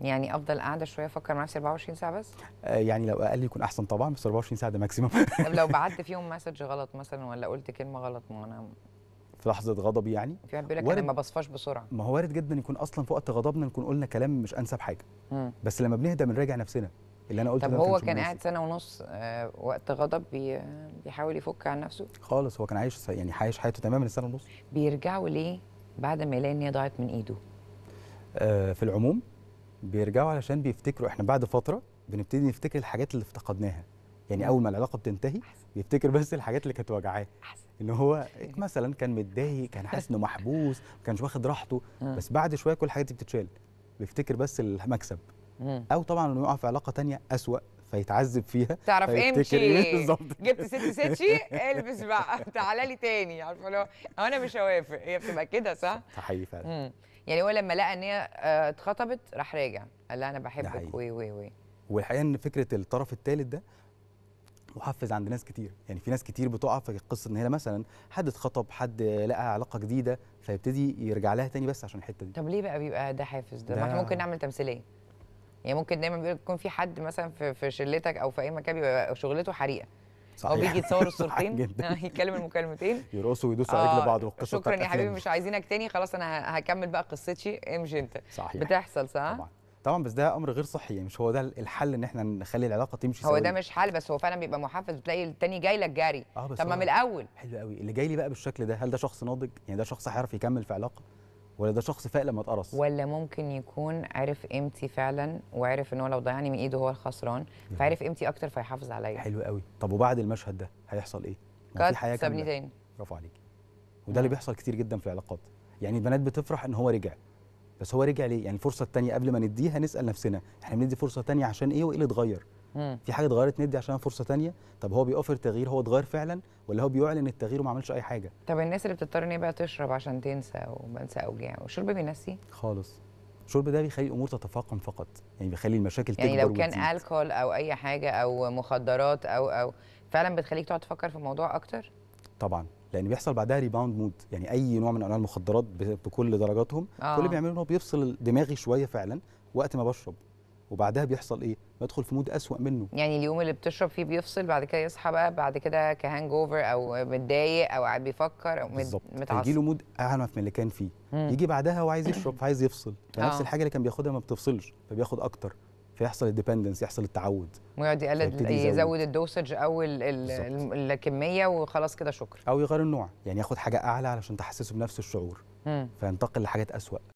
يعني افضل قاعده شويه افكر مع نفسي 24 ساعه بس آه، يعني لو اقل يكون احسن طبعا بس 24 ساعه ده ماكسيمم طب لو بعت فيهم مسج غلط مثلا ولا قلت كلمه غلط ما انا في لحظه غضب يعني في واحد بيقول لك انا ما بصفاش بسرعه ما هو وارد جدا يكون اصلا في وقت غضبنا نكون قلنا كلام مش انسب حاجه مم. بس لما بنهدى بنراجع نفسنا اللي انا قلته طب هو كان قاعد سنه ونص آه، وقت غضب بي بيحاول يفك عن نفسه خالص هو كان عايش يعني عايش حياته تماما السنه ونص بيرجعوا ليه بعد ما يلاقي ان هي ضاعت من ايده آه، في العموم بيرجعوا علشان بيفتكروا احنا بعد فتره بنبتدي نفتكر الحاجات اللي افتقدناها يعني اول ما العلاقه بتنتهي بيفتكر بس الحاجات اللي كانت واجعاه ان هو إيه. مثلا كان متضايق كان حاسس انه محبوس ما كانش واخد راحته بس بعد شويه كل الحاجات دي بتتشال بيفتكر بس المكسب او طبعا انه يقع في علاقه تانية اسوأ فيتعذب فيها تعرف امشي إيه؟ إيه بالظبط جبت ست ستشي البس بقى تعالى لي تاني عارفه انا مش هوافق هي بتبقى كده صح؟ صحيح فعلا يعني هو لما لقى ان هي آه، اتخطبت راح راجع قال لها انا بحبك وي وي وي والحقيقه ان فكره الطرف الثالث ده محفز عند ناس كتير يعني في ناس كتير بتقع في قصه ان هي مثلا حد اتخطب حد لقى علاقه جديده فيبتدي يرجع لها تاني بس عشان الحته دي طب ليه بقى بيبقى ده حافز ده, ده ما احنا ممكن نعمل تمثيليه يعني ممكن دايما بيقول في حد مثلا في شلتك او في اي مكان بيبقى شغلته حريقه صحيح او بيجي يتصور الصورتين يتكلم المكالمتين يرقصوا ويدوسوا على رجل آه، بعض والقصه شكرا يا حبيبي مش عايزينك تاني خلاص انا هكمل بقى قصتي امشي انت صحيح بتحصل صح؟ طبعا طبعا بس ده امر غير صحي يعني مش هو ده الحل ان احنا نخلي العلاقه تمشي هو ده مش حل بس هو فعلا بيبقى محفز بتلاقي التاني جاي لك جاري آه طب ما من الاول حلو قوي اللي جاي لي بقى بالشكل ده هل ده شخص ناضج يعني ده شخص هيعرف يكمل في علاقه ولا ده شخص فاق لما اتقرص ولا ممكن يكون عرف قيمتي فعلا وعرف ان هو لو ضيعني من ايده هو الخسران فعرف قيمتي اكتر فيحافظ عليا حلو قوي طب وبعد المشهد ده هيحصل ايه في حياه كامله تاني برافو عليكي وده اللي نعم. بيحصل كتير جدا في العلاقات يعني البنات بتفرح ان هو رجع بس هو رجع ليه يعني الفرصه الثانيه قبل ما نديها نسال نفسنا احنا بندي فرصه ثانيه عشان ايه وايه اللي اتغير مم. في حاجه اتغيرت ندي عشان فرصه تانية طب هو بيوفر تغيير هو اتغير فعلا ولا هو بيعلن التغيير وما عملش اي حاجه طب الناس اللي بتضطر ان هي بقى تشرب عشان تنسى وبنسى اوجاع والشرب بينسي خالص الشرب ده بيخلي الامور تتفاقم فقط يعني بيخلي المشاكل يعني تكبر يعني لو كان وتزيد. او اي حاجه او مخدرات او او فعلا بتخليك تقعد تفكر في الموضوع اكتر طبعا لان بيحصل بعدها ريباوند مود يعني اي نوع من انواع المخدرات بكل درجاتهم آه. كل اللي بيعمله ان هو بيفصل دماغي شويه فعلا وقت ما بشرب وبعدها بيحصل ايه بدخل في مود اسوا منه يعني اليوم اللي بتشرب فيه بيفصل بعد كده يصحى بقى بعد كده كهانج اوفر او متضايق او قاعد بيفكر او متعصب يجي له مود اعنف من اللي كان فيه مم. يجي بعدها هو عايز يشرب فعايز يفصل فنفس آه. الحاجه اللي كان بياخدها ما بتفصلش فبياخد اكتر فيحصل الديبندنس يحصل التعود ويقعد يقلل يزود الدوسج او الكميه وخلاص كده شكرا او يغير النوع يعني ياخد حاجه اعلى علشان تحسسه بنفس الشعور مم. فينتقل لحاجات اسوأ